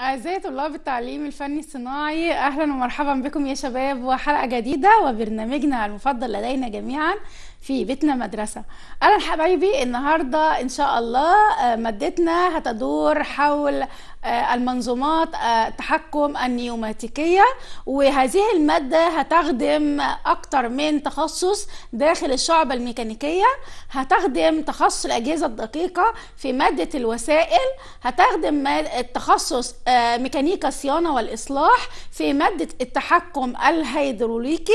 أعزائي طلاب التعليم الفني الصناعي أهلا ومرحبا بكم يا شباب وحلقة جديدة وبرنامجنا المفضل لدينا جميعا في بيتنا مدرسة أهلا حبايبي النهاردة إن شاء الله آه، مادتنا هتدور حول آه، المنظومات التحكم آه، النيوماتيكية وهذه المادة هتخدم أكتر من تخصص داخل الشعب الميكانيكية هتخدم تخصص الأجهزة الدقيقة في مادة الوسائل هتخدم التخصص ميكانيكا الصيانة والإصلاح في مادة التحكم الهيدروليكي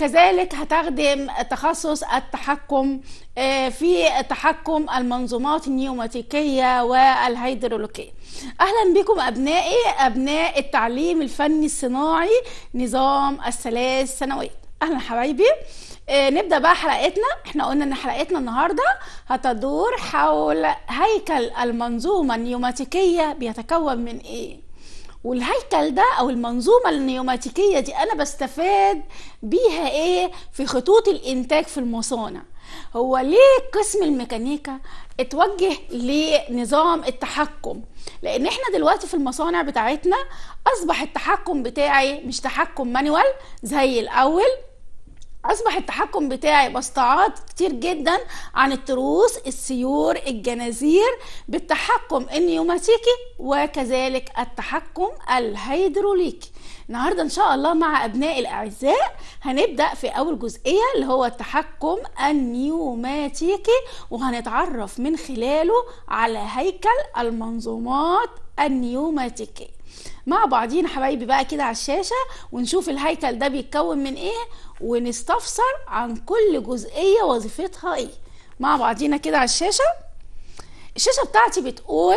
كذلك هتخدم تخصص التحكم آه، في تحكم المنظومات النيوماتيكية والهيدروليكية أهلا بكم أبنائي أبناء التعليم الفني الصناعي نظام الثلاث سنوات أهلا حبايبي آه، نبدا بقى حلقتنا احنا قلنا ان حلقتنا النهارده هتدور حول هيكل المنظومه النيوماتيكيه بيتكون من ايه والهيكل ده او المنظومه النيوماتيكيه دي انا بستفاد بيها ايه في خطوط الانتاج في المصانع هو ليه قسم الميكانيكا اتوجه لنظام التحكم لان احنا دلوقتي في المصانع بتاعتنا اصبح التحكم بتاعي مش تحكم مانوال زي الاول اصبح التحكم بتاعي بستعاض كتير جدا عن التروس السيور الجنازير بالتحكم النيوماتيكي وكذلك التحكم الهيدروليكي النهارده ان شاء الله مع ابنائي الاعزاء هنبدا في اول جزئيه اللي هو التحكم النيوماتيكي وهنتعرف من خلاله على هيكل المنظومات النيوماتيكيه مع بعضينا حبايبي بقى كده على الشاشه ونشوف الهيكل ده بيتكون من ايه ونستفسر عن كل جزئيه وظيفتها ايه مع بعضينا كده على الشاشه الشاشه بتاعتي بتقول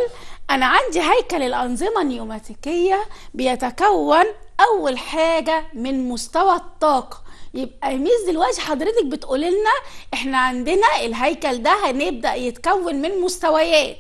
انا عندي هيكل الانظمه النيوماتيكيه بيتكون اول حاجه من مستوى الطاقه يبقى ميز دلوقتي حضرتك بتقول لنا احنا عندنا الهيكل ده هنبدا يتكون من مستويات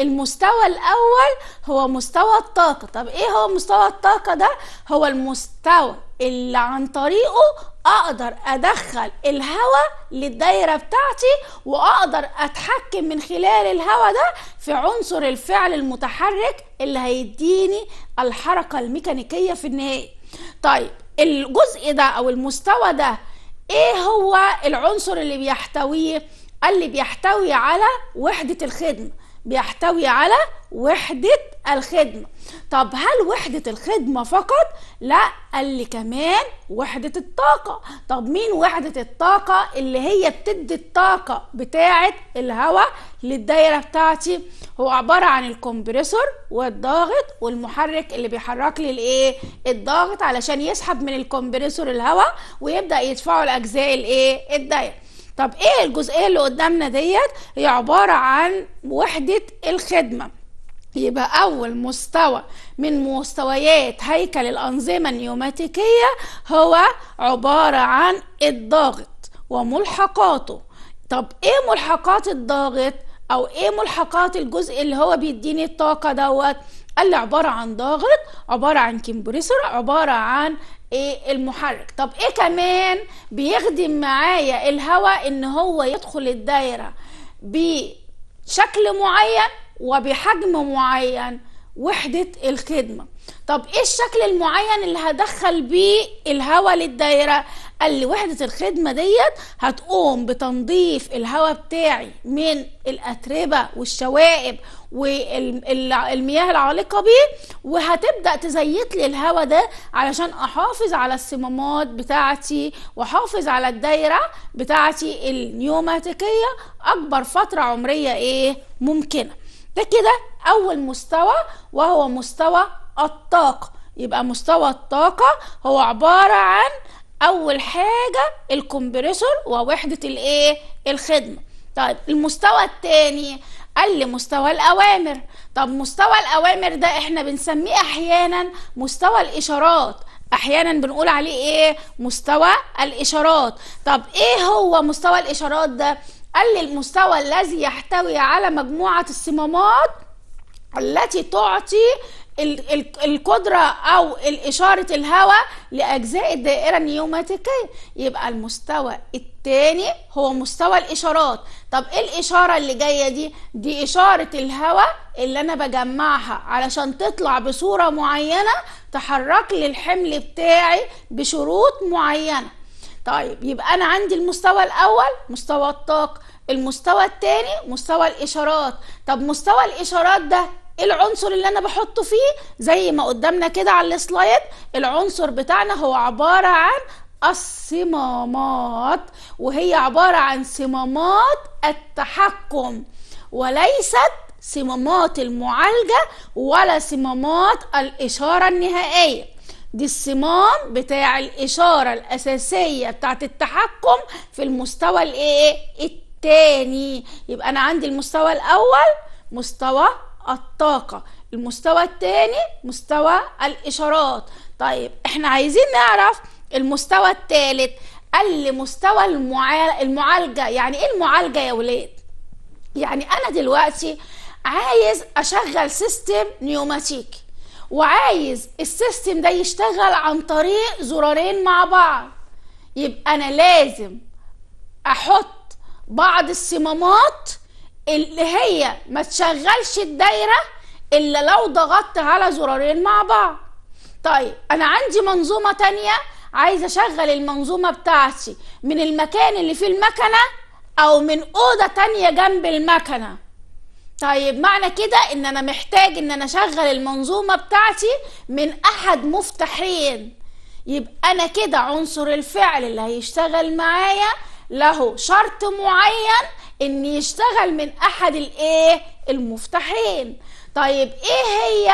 المستوى الاول هو مستوى الطاقه طب ايه هو مستوى الطاقه ده هو المستوى اللي عن طريقه اقدر ادخل الهواء للدايره بتاعتي واقدر اتحكم من خلال الهواء ده في عنصر الفعل المتحرك اللي هيديني الحركه الميكانيكيه في النهايه طيب الجزء ده او المستوى ده ايه هو العنصر اللي بيحتويه اللي بيحتوي على وحده الخدمه بيحتوي على وحدة الخدمة طب هل وحدة الخدمة فقط؟ لا قال لي كمان وحدة الطاقة طب مين وحدة الطاقة اللي هي بتدي الطاقة بتاعة الهواء للدايرة بتاعتي هو عبارة عن الكمبريسور والضاغط والمحرك اللي بيحرك لي الايه الضاغط علشان يسحب من الكمبريسور الهواء ويبدأ يدفعه لأجزاء الايه الدايرة طب ايه الجزئيه اللي قدامنا ديت هي عباره عن وحده الخدمه يبقى أول مستوى من مستويات هيكل الأنظمة النيوماتيكية هو عبارة عن الضاغط وملحقاته طب إيه ملحقات الضاغط أو إيه ملحقات الجزء اللي هو بيديني الطاقة دوت قال لي عبارة عن ضاغط عبارة عن كمبريسور عبارة عن ايه المحرك طب ايه كمان بيخدم معايا الهواء ان هو يدخل الدايره بشكل معين وبحجم معين وحده الخدمه طب ايه الشكل المعين اللي هدخل بيه الهواء للدايره قال لي وحده الخدمه ديت هتقوم بتنظيف الهواء بتاعي من الاتربه والشوائب والمياه العالقه بيه وهتبدا تزيت لي الهواء ده علشان احافظ على الصمامات بتاعتي واحافظ على الدايره بتاعتي النيوماتيكيه اكبر فتره عمريه ايه ممكنه ده كده اول مستوى وهو مستوى الطاقه يبقى مستوى الطاقه هو عباره عن اول حاجه الكمبريسور ووحده الايه الخدمه طيب المستوى الثاني قال لي مستوى الاوامر طب مستوى الاوامر ده احنا بنسميه احيانا مستوى الاشارات احيانا بنقول عليه ايه مستوى الاشارات طب ايه هو مستوى الاشارات ده قال لي المستوى الذي يحتوي على مجموعه الصمامات التي تعطي القدرة أو إشارة الهواء لأجزاء الدائرة النيوماتيكية يبقى المستوى الثاني هو مستوى الإشارات طب إيه الإشارة اللي جاية دي؟ دي إشارة الهواء اللي أنا بجمعها علشان تطلع بصورة معينة تحرك لي الحمل بتاعي بشروط معينة طيب يبقى أنا عندي المستوى الأول مستوى الطاقة المستوى الثاني مستوى الإشارات طب مستوى الإشارات ده العنصر اللي انا بحطه فيه زي ما قدامنا كده على السلايد العنصر بتاعنا هو عباره عن الصمامات وهي عباره عن صمامات التحكم وليست صمامات المعالجه ولا صمامات الاشاره النهائيه دي الصمام بتاع الإشارة الأساسية بتاعت التحكم في المستوى الإيه؟ التاني يبقى أنا عندي المستوى الأول مستوى الطاقة المستوى الثاني مستوى الإشارات طيب احنا عايزين نعرف المستوى الثالث قال لي مستوى المعالجة يعني ايه المعالجة يا ولاد يعني انا دلوقتي عايز اشغل سيستم نيوماتيكي وعايز السيستم ده يشتغل عن طريق زرارين مع بعض يبقى انا لازم احط بعض الصمامات اللي هي ما تشغلش الدايره الا لو ضغطت على زرارين مع بعض طيب انا عندي منظومه تانية عايزه اشغل المنظومه بتاعتي من المكان اللي فيه المكنه او من اوضه تانية جنب المكنه طيب معنى كده ان انا محتاج ان انا اشغل المنظومه بتاعتي من احد مفتاحين يبقى انا كده عنصر الفعل اللي هيشتغل معايا له شرط معين ان يشتغل من احد الايه المفتاحين طيب ايه هي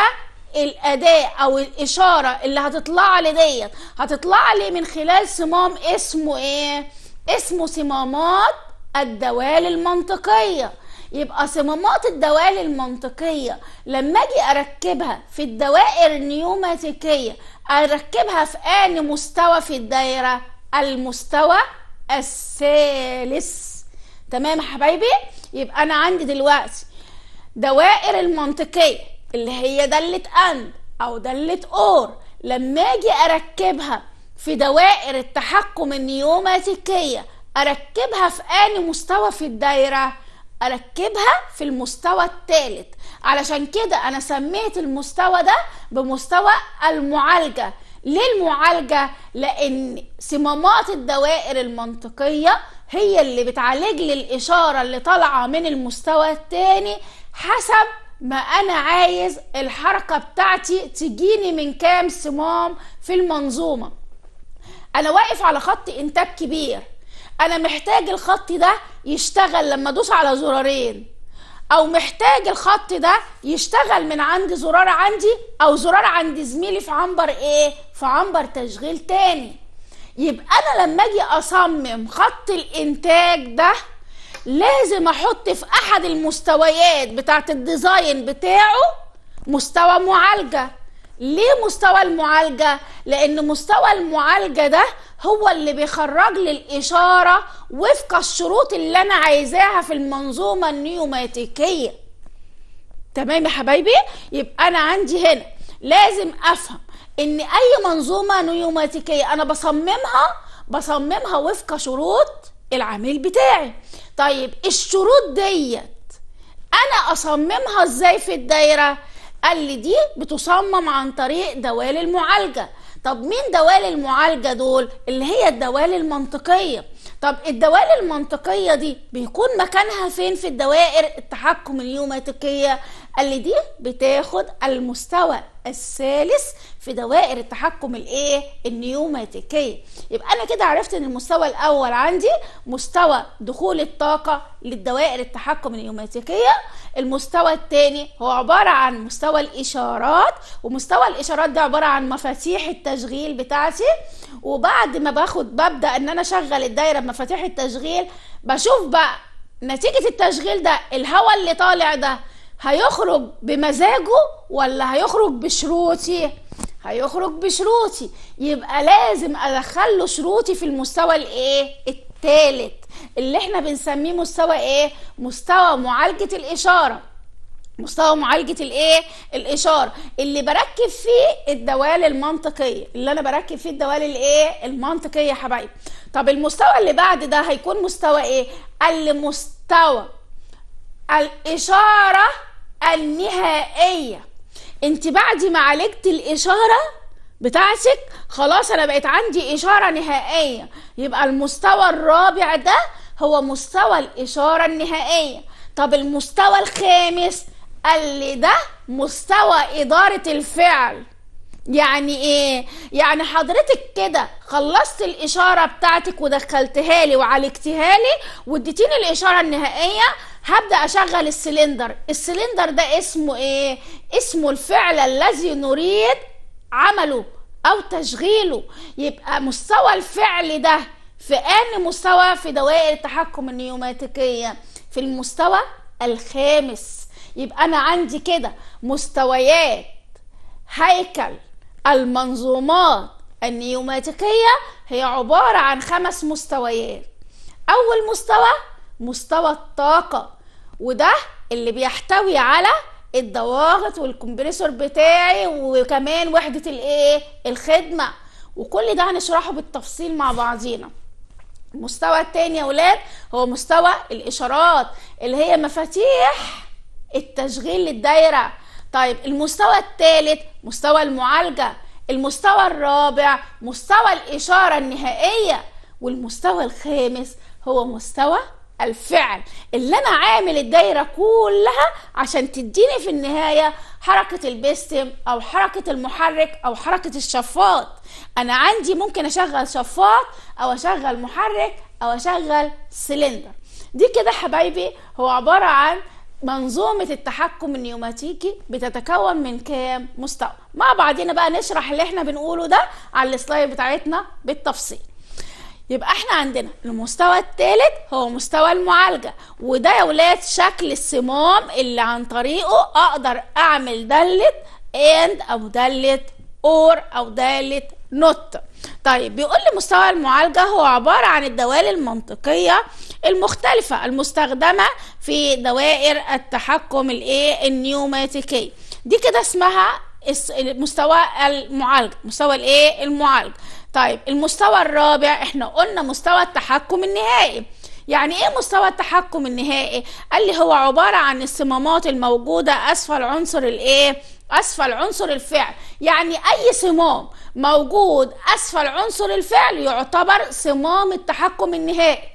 الاداه او الاشاره اللي هتطلع لي ديت هتطلع لي من خلال صمام اسمه ايه اسمه صمامات الدوال المنطقيه يبقى صمامات الدوال المنطقية لما أجي أركبها في الدوائر النيوماتيكية أركبها في اي مستوى في الدايرة المستوى الثالث تمام يا حبايبي يبقى انا عندي دلوقتي دوائر المنطقيه اللي هي داله اند او داله اور لما اجي اركبها في دوائر التحكم النيوماتيكيه اركبها في اني مستوى في الدايره اركبها في المستوى الثالث علشان كده انا سميت المستوى ده بمستوى المعالجه ليه المعالجة؟ لان صمامات الدوائر المنطقيه هي اللي بتعالج لي الاشاره اللي طالعه من المستوى الثاني حسب ما انا عايز الحركه بتاعتي تجيني من كام صمام في المنظومه انا واقف على خط انتاج كبير انا محتاج الخط ده يشتغل لما ادوس على زرارين او محتاج الخط ده يشتغل من عند زرار عندي او زرار عند زميلي في عنبر ايه في عنبر تشغيل تاني يبقى انا لما اجي اصمم خط الانتاج ده لازم احط في احد المستويات بتاعت الديزاين بتاعه مستوى معالجه ليه مستوى المعالجه لان مستوى المعالجه ده هو اللي بيخرج لي الاشاره وفق الشروط اللي انا عايزاها في المنظومه النيوماتيكيه تمام يا حبايبي يبقى انا عندي هنا لازم افهم ان اي منظومه نيوماتيكيه انا بصممها بصممها وفق شروط العميل بتاعي طيب الشروط ديت انا اصممها ازاي في الدايره قال لي دي بتصمم عن طريق دوال المعالجه طب مين دوال المعالجه دول اللي هي الدوال المنطقيه طب الدوال المنطقيه دي بيكون مكانها فين في الدوائر التحكم اليوماتيكيه قال لي دي بتاخد المستوى الثالث في دوائر التحكم الايه النيوماتيكيه يبقى انا كده عرفت ان المستوى الاول عندي مستوى دخول الطاقه للدوائر التحكم النيوماتيكيه المستوى الثاني هو عباره عن مستوى الاشارات ومستوى الاشارات ده عباره عن مفاتيح التشغيل بتاعتي وبعد ما باخد ببدا ان انا اشغل الدايره بمفاتيح التشغيل بشوف بقى نتيجه التشغيل ده الهواء اللي طالع ده هيخرج بمزاجه ولا هيخرج بشروطي هيخرج بشروطي يبقى لازم ادخل له شروطي في المستوى الايه الثالث اللي احنا بنسميه مستوى ايه مستوى معالجه الاشاره مستوى معالجه الايه الاشاره اللي بركب فيه الدوال المنطقيه اللي انا بركب فيه الدوال الايه المنطقيه يا حبايبي طب المستوى اللي بعد ده هيكون مستوى ايه المستوى مستوى الاشاره النهائيه انت بعد ما عالجت الاشاره بتاعتك خلاص انا بقت عندي اشاره نهائيه يبقى المستوى الرابع ده هو مستوى الاشاره النهائيه طب المستوى الخامس اللي ده مستوى اداره الفعل يعني ايه يعني حضرتك كده خلصت الاشاره بتاعتك ودخلتها لي وعالجتها لي واديتيني الاشاره النهائيه هبدا اشغل السلندر السلندر ده اسمه ايه اسمه الفعل الذي نريد عمله او تشغيله يبقى مستوى الفعل ده في ان مستوى في دوائر التحكم النيوماتيكيه في المستوى الخامس يبقى انا عندي كده مستويات هيكل المنظومات النيوماتيكية هي عبارة عن خمس مستويات أول مستوى مستوى الطاقة وده اللي بيحتوي على الضواغط والكمبريسور بتاعي وكمان وحدة الايه الخدمة وكل ده هنشرحه بالتفصيل مع بعضينا المستوى التاني يا ولاد هو مستوى الاشارات اللي هي مفاتيح التشغيل للدايره طيب المستوى الثالث مستوى المعالجة المستوى الرابع مستوى الإشارة النهائية والمستوى الخامس هو مستوى الفعل اللي انا عامل الدايره كلها عشان تديني في النهايه حركه البستم او حركه المحرك او حركه الشفاط انا عندي ممكن اشغل شفاط او اشغل محرك او اشغل سلندر دي كده حبايبي هو عباره عن منظومة التحكم النيوماتيكي بتتكون من كام مستوى مع بعضينا بقى نشرح اللي احنا بنقوله ده على السلايد بتاعتنا بالتفصيل يبقى احنا عندنا المستوى الثالث هو مستوى المعالجة وده يا ولاد شكل الصمام اللي عن طريقه اقدر اعمل دالة اند او دالة اور او دالة نوت طيب بيقول لي مستوى المعالجة هو عبارة عن الدوال المنطقية المختلفة المستخدمة في دوائر التحكم الايه النيوماتيكية دي كده اسمها مستوى المعالج مستوى الايه المعالج طيب المستوى الرابع احنا قلنا مستوى التحكم النهائي يعني ايه مستوى التحكم النهائي اللي هو عبارة عن الصمامات الموجودة اسفل عنصر الايه اسفل عنصر الفعل يعني اي صمام موجود اسفل عنصر الفعل يعتبر صمام التحكم النهائي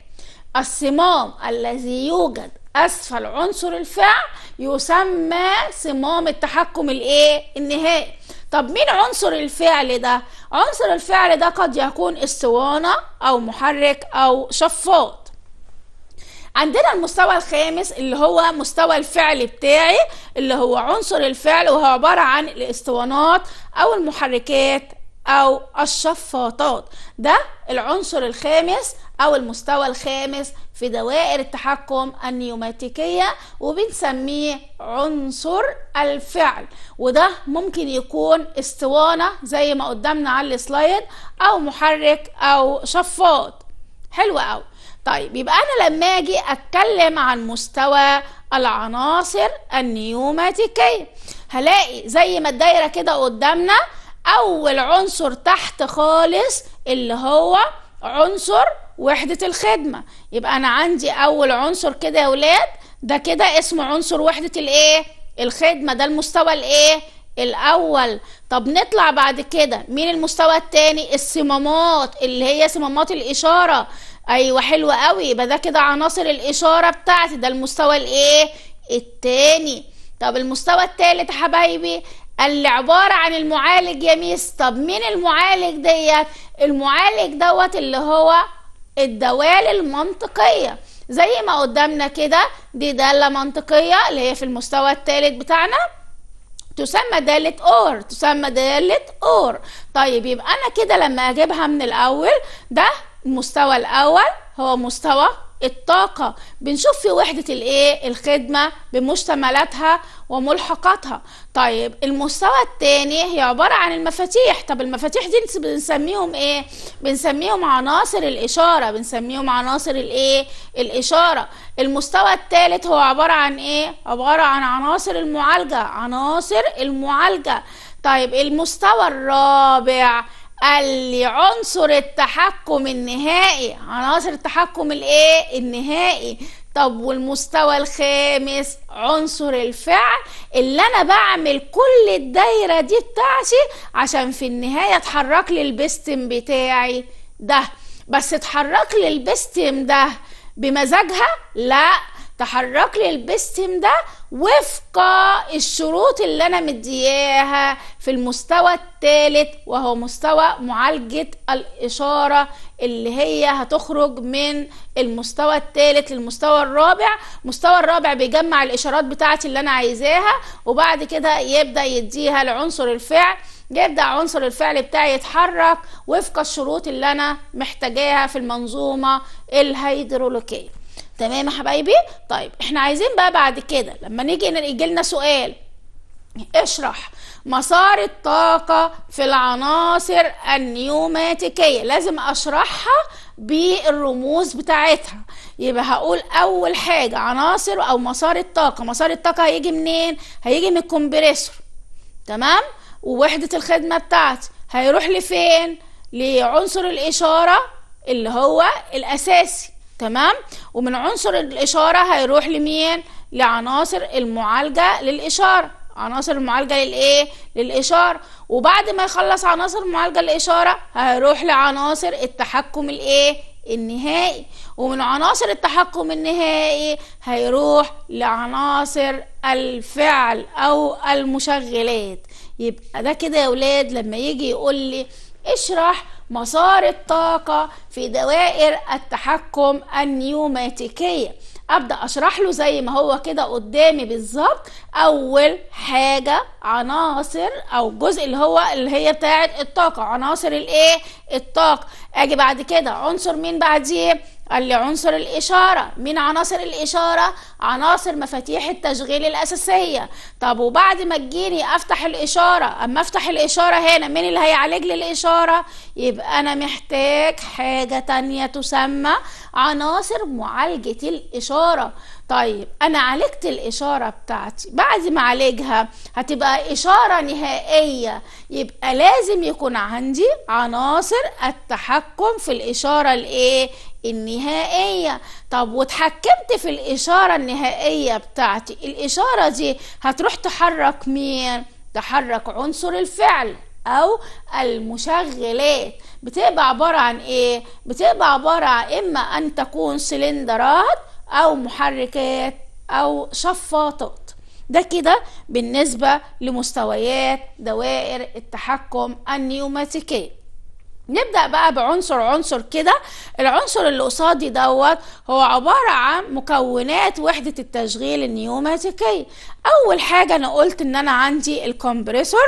الصمام الذي يوجد اسفل عنصر الفعل يسمى صمام التحكم الايه النهائي طب مين عنصر الفعل ده عنصر الفعل ده قد يكون اسطوانه او محرك او شفاط عندنا المستوى الخامس اللي هو مستوى الفعل بتاعي اللي هو عنصر الفعل وهو عبارة عن الاسطوانات أو المحركات أو الشفاطات ده العنصر الخامس أو المستوى الخامس في دوائر التحكم النيوماتيكية وبنسميه عنصر الفعل وده ممكن يكون اسطوانة زي ما قدامنا على السلايد أو محرك أو شفاط حلو قوي طيب يبقى أنا لما أجي أتكلم عن مستوى العناصر النيوماتيكية هلاقي زي ما الدايرة كده قدامنا أول عنصر تحت خالص اللي هو عنصر وحدة الخدمة يبقى أنا عندي أول عنصر كده يا ولاد ده كده اسمه عنصر وحدة الإيه؟ الخدمة ده المستوى الإيه؟ الأول طب نطلع بعد كده مين المستوى التاني؟ الصمامات اللي هي صمامات الإشارة أيوة حلو قوي يبقى ده كده عناصر الإشارة بتاعتي ده المستوى الإيه؟ التاني طب المستوى التالت يا حبايبي اللي عبارة عن المعالج يا ميس طب مين المعالج ديت المعالج دوت اللي هو الدوال المنطقية زي ما قدامنا كده دي دالة منطقية اللي هي في المستوى الثالث بتاعنا تسمى دالة اور تسمى دالة اور طيب يبقى انا كده لما اجيبها من الاول ده المستوى الاول هو مستوى الطاقة بنشوف في وحدة الايه الخدمة بمشتملاتها وملحقاتها طيب المستوى الثاني هي عبارة عن المفاتيح طب المفاتيح دي بنسميهم ايه بنسميهم عناصر الإشارة بنسميهم عناصر الايه الإشارة المستوى الثالث هو عبارة عن ايه عبارة عن عناصر المعالجة عناصر المعالجة طيب المستوى الرابع قال لي عنصر التحكم النهائي عناصر التحكم الايه النهائي طب والمستوى الخامس عنصر الفعل اللي انا بعمل كل الدايره دي بتاعتي عشان في النهايه اتحرك لي البستم بتاعي ده بس اتحرك لي البستم ده بمزاجها لا تحرك لي البستم ده وفق الشروط اللي انا مدياها في المستوى الثالث وهو مستوى معالجة الاشارة اللي هي هتخرج من المستوى الثالث للمستوى الرابع المستوى الرابع بيجمع الاشارات بتاعتي اللي انا عايزاها وبعد كده يبدأ يديها لعنصر الفعل يبدأ عنصر الفعل بتاعي يتحرك وفق الشروط اللي انا محتاجاها في المنظومة الهيدروليكية تمام يا حبايبي طيب احنا عايزين بقى بعد كده لما نيجي يجي لنا سؤال اشرح مسار الطاقة في العناصر النيوماتيكية لازم اشرحها بالرموز بتاعتها يبقى هقول اول حاجة عناصر او مسار الطاقة مسار الطاقة هيجي منين هيجي من الكمبريسور تمام ووحدة الخدمة بتاعتي هيروح لفين لعنصر الاشارة اللي هو الاساسي تمام ومن عنصر الإشارة هيروح لمين لعناصر المعالجة للإشارة عناصر المعالجة للإيه للإشارة وبعد ما يخلص عناصر المعالجه للاشاره هيروح لعناصر التحكم الإيه النهائي ومن عناصر التحكم النهائي هيروح لعناصر الفعل أو المشغلات يبقى ده كده يا ولاد لما يجي يقول لي اشرح مسار الطاقة في دوائر التحكم النيوماتيكية ابدا اشرح له زي ما هو كده قدامي بالظبط اول حاجه عناصر او الجزء اللي هو اللي هي بتاعت الطاقه عناصر الايه الطاقه اجي بعد كده عنصر مين بعديه قال لي عنصر الإشارة مين عناصر الإشارة؟ عناصر مفاتيح التشغيل الأساسية طب وبعد ما تجيني أفتح الإشارة أما أفتح الإشارة هنا مين اللي هيعالج لي الإشارة؟ يبقى أنا محتاج حاجة تانية تسمى عناصر معالجة الإشارة طيب أنا عالجت الإشارة بتاعتي بعد ما عالجها هتبقى إشارة نهائية يبقى لازم يكون عندي عناصر التحكم في الإشارة الإيه؟ النهائية طب واتحكمت في الإشارة النهائية بتاعتي الإشارة دي هتروح تحرك مين؟ تحرك عنصر الفعل أو المشغلات بتبقى عبارة عن إيه؟ بتبقى عبارة عن إما أن تكون سلندرات أو محركات أو شفاطات ده كده بالنسبة لمستويات دوائر التحكم النيوماتيكية نبدا بقى بعنصر عنصر كده العنصر اللي قصادي دوت هو عباره عن مكونات وحده التشغيل النيوماتيكيه اول حاجه انا قلت ان انا عندي الكمبريسور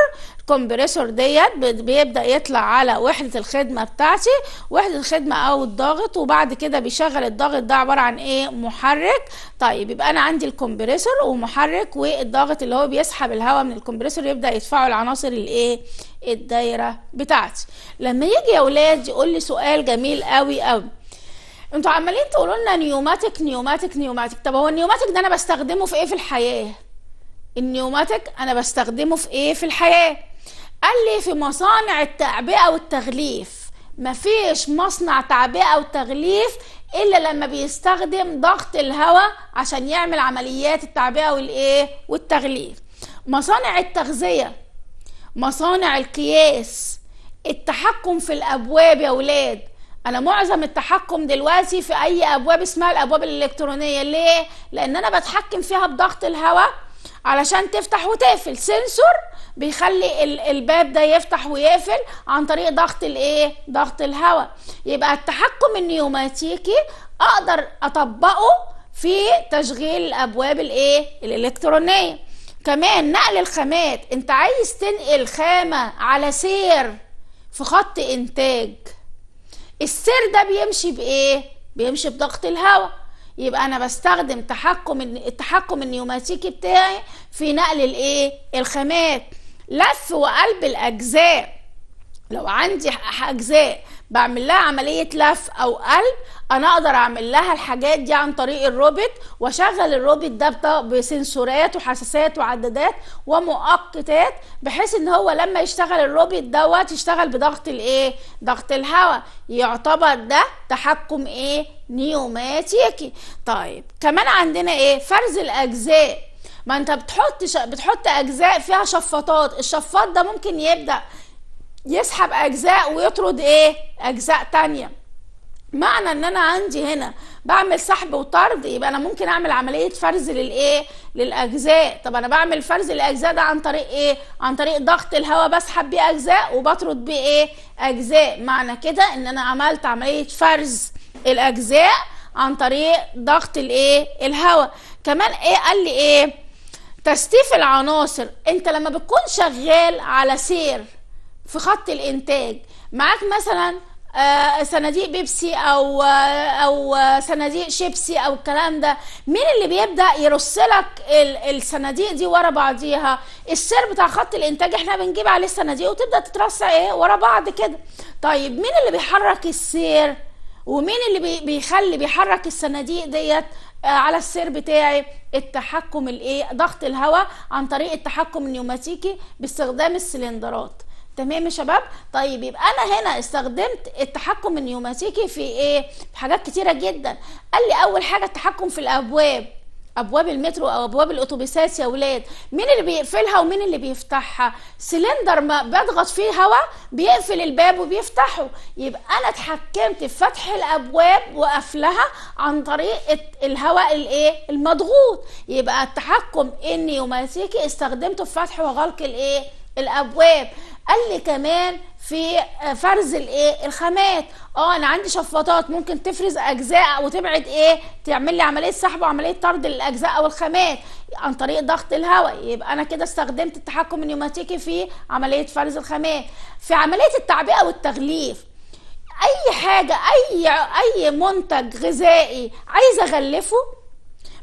الكمبريسور ديت بيبدا يطلع على وحده الخدمه بتاعتي وحده الخدمه او الضغط وبعد كده بيشغل الضغط ده عباره عن ايه محرك طيب يبقى انا عندي الكمبريسور ومحرك والضغط اللي هو بيسحب الهواء من الكمبريسور يبدا يدفعه العناصر الايه الدايره بتاعتي لما يجي يا اولاد يقول لي سؤال جميل قوي قوي انتوا عمالين تقولوا لنا نيوماتيك نيوماتيك نيوماتيك طب هو النيوماتيك ده انا بستخدمه في ايه في الحياه النيوماتيك انا بستخدمه في ايه في الحياه قال لي في مصانع التعبئه والتغليف مفيش مصنع تعبئه وتغليف الا لما بيستخدم ضغط الهواء عشان يعمل عمليات التعبئه والايه والتغليف مصانع التغذيه مصانع القياس التحكم في الابواب يا ولاد انا معظم التحكم دلوقتي في اي ابواب اسمها الابواب الالكترونيه ليه لان انا بتحكم فيها بضغط الهواء علشان تفتح وتقفل سنسور بيخلي الباب ده يفتح ويقفل عن طريق ضغط الايه ضغط الهواء يبقى التحكم النيوماتيكي اقدر اطبقه في تشغيل الابواب الايه الالكترونيه كمان نقل الخامات انت عايز تنقل خامه على سير في خط انتاج السير ده بيمشي بايه بيمشي بضغط الهواء يبقى انا بستخدم تحكم التحكم النيوماتيكي بتاعي في نقل الايه الخامات لف وقلب الاجزاء لو عندي اجزاء بعمل لها عمليه لف او قلب انا اقدر اعمل لها الحاجات دي عن طريق الروبوت واشغل الروبوت ده بسنسورات وحساسات وعدادات ومؤقتات بحيث ان هو لما يشتغل الروبوت دوت يشتغل بضغط الايه ضغط الهواء يعتبر ده تحكم ايه نيوماتيكي طيب كمان عندنا ايه فرز الاجزاء ما انت بتحط ش... بتحط اجزاء فيها شفاطات الشفاط ده ممكن يبدا يسحب اجزاء ويطرد ايه اجزاء تانية معنى ان انا عندي هنا بعمل سحب وطرد يبقى انا ممكن اعمل عمليه فرز للايه للاجزاء طب انا بعمل فرز للاجزاء ده عن طريق ايه عن طريق ضغط الهواء بسحب بيه اجزاء وبطرد بيه ايه اجزاء معنى كده ان انا عملت عمليه فرز الاجزاء عن طريق ضغط الايه الهواء كمان ايه قال لي ايه تستيف العناصر انت لما بتكون شغال على سير في خط الانتاج معاك مثلا آه، صناديق بيبسي او آه، او آه، صناديق شيبسي او الكلام ده مين اللي بيبدا يرص لك الصناديق دي ورا بعضيها السير بتاع خط الانتاج احنا بنجيب عليه الصناديق وتبدا تترص ايه ورا بعض كده طيب مين اللي بيحرك السير ومين اللي بيخلي بيحرك الصناديق ديت آه، على السير بتاعي التحكم الايه ضغط الهواء عن طريق التحكم النيوماتيكي باستخدام السلندرات تمام يا شباب طيب يبقى انا هنا استخدمت التحكم النيوماتيكي في ايه في حاجات كتيره جدا قال لي اول حاجه التحكم في الابواب ابواب المترو او ابواب الاتوبيسات يا ولاد مين اللي بيقفلها ومين اللي بيفتحها سلندر ما بضغط فيه هواء بيقفل الباب وبيفتحه يبقى انا اتحكمت في فتح الابواب وقفلها عن طريق الهواء الايه المضغوط يبقى التحكم اني وماسكي استخدمته في فتح وغلق الايه الابواب قال لي كمان في آه، فرز الايه الخامات اه انا عندي شفاطات ممكن تفرز اجزاء وتبعد ايه تعمل لي عمليه سحب وعمليه طرد للاجزاء او الخامات عن طريق ضغط الهواء يبقى انا كده استخدمت التحكم النيوماتيكي في عمليه فرز الخامات في عمليه التعبئه والتغليف اي حاجه اي اي منتج غذائي عايز اغلفه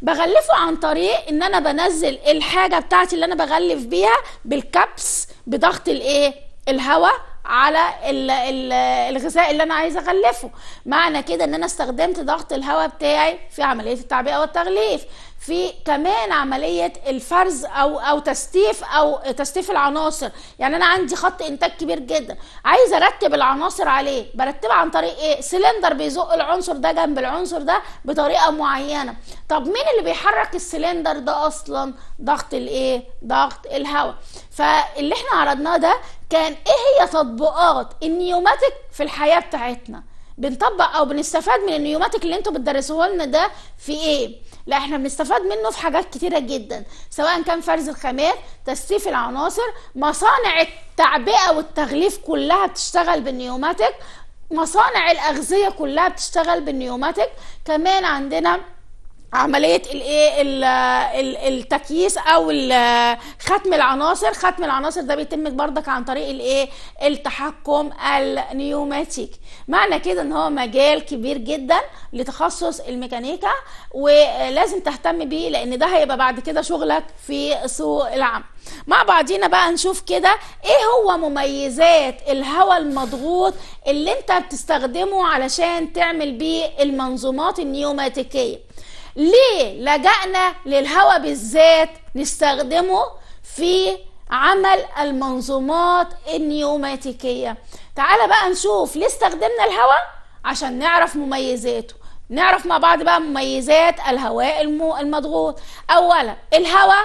بغلفه عن طريق ان انا بنزل الحاجه بتاعتي اللي انا بغلف بيها بالكبس بضغط الايه الهواء على الغذاء اللي انا عايزه اغلفه معنى كده ان انا استخدمت ضغط الهواء بتاعي في عمليه التعبئه والتغليف في كمان عمليه الفرز او او تستيف او تستيف العناصر يعني انا عندي خط انتاج كبير جدا عايز ارتب العناصر عليه برتبها عن طريق ايه سلندر بيزق العنصر ده جنب العنصر ده بطريقه معينه طب مين اللي بيحرك السلندر ده اصلا ضغط الايه ضغط الهواء فاللي احنا عرضناه ده كان ايه هي تطبيقات النيوماتيك في الحياه بتاعتنا بنطبق او بنستفاد من النيوماتيك اللي انتوا بتدرسوه لنا ده في ايه لا احنا بنستفاد منه في حاجات كتيره جدا سواء كان فرز الخامات تسريف العناصر مصانع التعبئه والتغليف كلها بتشتغل بالنيوماتيك مصانع الاغذيه كلها بتشتغل بالنيوماتيك كمان عندنا عمليه الايه التكييس او ختم العناصر ختم العناصر ده بيتم بردك عن طريق الايه التحكم النيوماتيك معنى كده ان هو مجال كبير جدا لتخصص الميكانيكا ولازم تهتم بيه لان ده هيبقى بعد كده شغلك في سوق العمل مع بعضينا بقى نشوف كده ايه هو مميزات الهواء المضغوط اللي انت بتستخدمه علشان تعمل بيه المنظومات النيوماتيكيه ليه لجأنا للهواء بالذات نستخدمه في عمل المنظومات النيوماتيكية تعال بقى نشوف ليه استخدمنا الهواء عشان نعرف مميزاته نعرف مع بعض بقى مميزات الهواء المضغوط أولا الهواء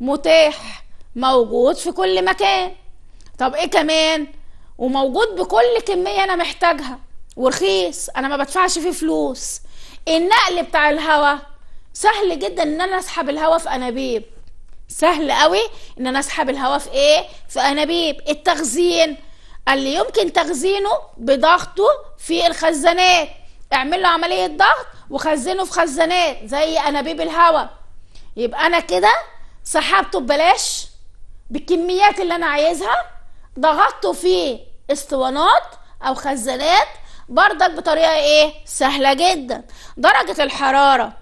متاح موجود في كل مكان طب ايه كمان وموجود بكل كمية انا محتاجها ورخيص انا ما بدفعش فيه فلوس النقل بتاع الهواء سهل جدا ان انا اسحب الهواء في انابيب سهل قوي ان انا اسحب الهواء في ايه في انابيب التخزين اللي يمكن تخزينه بضغطه في الخزانات اعمل له عمليه ضغط وخزنه في خزانات زي انابيب الهواء يبقى انا كده سحبته ببلاش بالكميات اللي انا عايزها ضغطته في اسطوانات او خزانات برضك بطريقه ايه سهله جدا درجه الحراره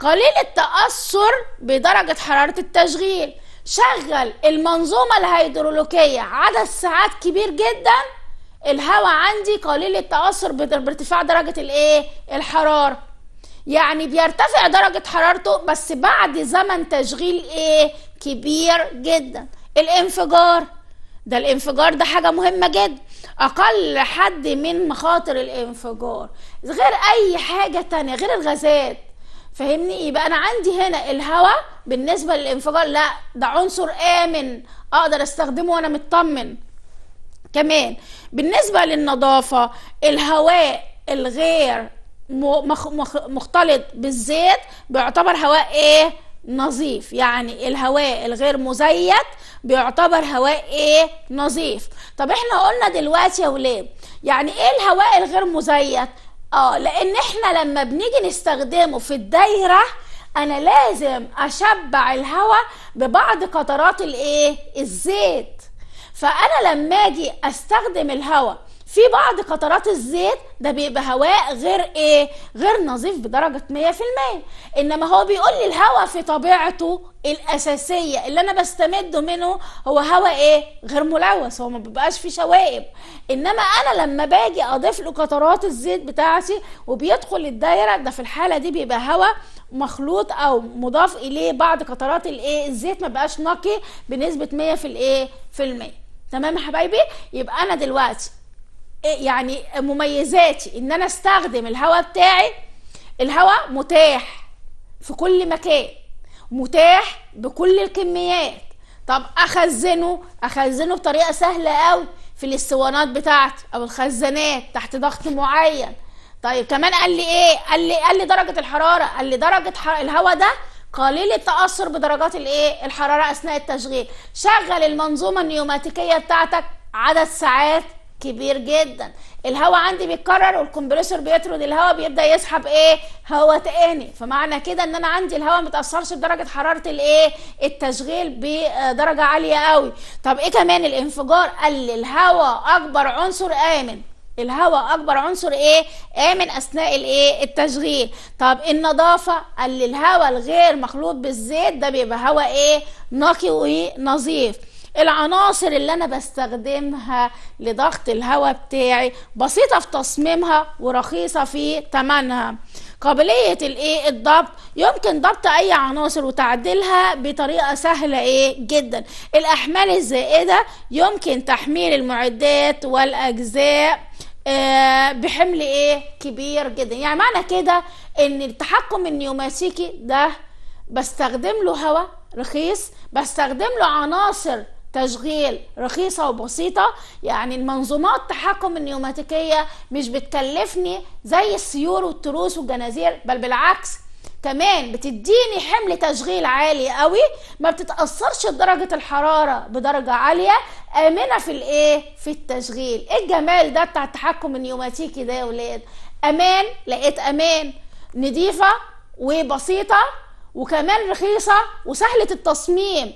قليل التاثر بدرجه حراره التشغيل شغل المنظومه الهيدروليكيه عدد ساعات كبير جدا الهواء عندي قليل التاثر بارتفاع درجه الايه الحراره يعني بيرتفع درجه حرارته بس بعد زمن تشغيل ايه كبير جدا الانفجار ده الانفجار ده حاجه مهمه جدا اقل حد من مخاطر الانفجار غير اي حاجه تانية غير الغازات فاهمني يبقى انا عندي هنا الهواء بالنسبه للانفجار لا ده عنصر امن اقدر استخدمه وانا مطمن كمان بالنسبه للنظافه الهواء الغير مختلط بالزيت بيعتبر هواء ايه نظيف يعني الهواء الغير مزيت بيعتبر هواء ايه نظيف طب احنا قلنا دلوقتي يا ولاد يعني ايه الهواء الغير مزيت اه لان احنا لما بنيجي نستخدمه في الدايره انا لازم اشبع الهواء ببعض قطرات الايه الزيت فانا لما اجي استخدم الهواء في بعض قطرات الزيت ده بيبقى هواء غير ايه غير نظيف بدرجه 100% انما هو بيقول لي الهواء في طبيعته الاساسيه اللي انا بستمده منه هو هواء ايه غير ملوث هو ما بيبقاش فيه شوائب انما انا لما باجي اضيف له قطرات الزيت بتاعتي وبيدخل الدايره ده في الحاله دي بيبقى هواء مخلوط او مضاف اليه بعض قطرات الايه الزيت ما بقاش نقي بنسبه 100 في الايه في المية تمام يا حبايبي يبقى انا دلوقتي إيه، يعني مميزاتي ان انا استخدم الهواء بتاعي الهواء متاح في كل مكان متاح بكل الكميات طب اخزنه اخزنه بطريقه سهله قوي في الاسطوانات بتاعتي او الخزانات تحت ضغط معين طيب كمان قال لي ايه قال لي قال لي درجه الحراره قال لي درجه الهواء ده قليل التاثر بدرجات الايه الحراره اثناء التشغيل شغل المنظومه النيوماتيكيه بتاعتك عدد ساعات كبير جدا الهواء عندي بيتكرر والكمبريسور بيطرد الهواء بيبدا يسحب ايه هواء تاني فمعنى كده ان انا عندي الهواء ما تاثرش بدرجه حراره الايه التشغيل بدرجه عاليه قوي طب ايه كمان الانفجار قال الهواء اكبر عنصر امن الهواء اكبر عنصر ايه امن اثناء الايه التشغيل طب إيه النظافه قال الهواء الغير مخلوط بالزيت ده بيبقى هواء ايه نقي ونظيف العناصر اللي انا بستخدمها لضغط الهواء بتاعي بسيطه في تصميمها ورخيصه في ثمنها قابليه الايه الضبط يمكن ضبط اي عناصر وتعديلها بطريقه سهله ايه جدا الاحمال الزائده يمكن تحميل المعدات والاجزاء آه بحمل ايه كبير جدا يعني معنى كده ان التحكم النيوماتيكي ده بستخدم له هواء رخيص بستخدم له عناصر تشغيل رخيصة وبسيطة يعني المنظومات تحكم النيوماتيكية مش بتكلفني زي السيور والتروس والجنازير بل بالعكس كمان بتديني حمل تشغيل عالي قوي ما بتتأثرش بدرجة الحرارة بدرجة عالية آمنة في الايه في التشغيل ايه الجمال ده بتاع التحكم النيوماتيكي ده يا ولاد امان لقيت امان نضيفة وبسيطة وكمان رخيصة وسهلة التصميم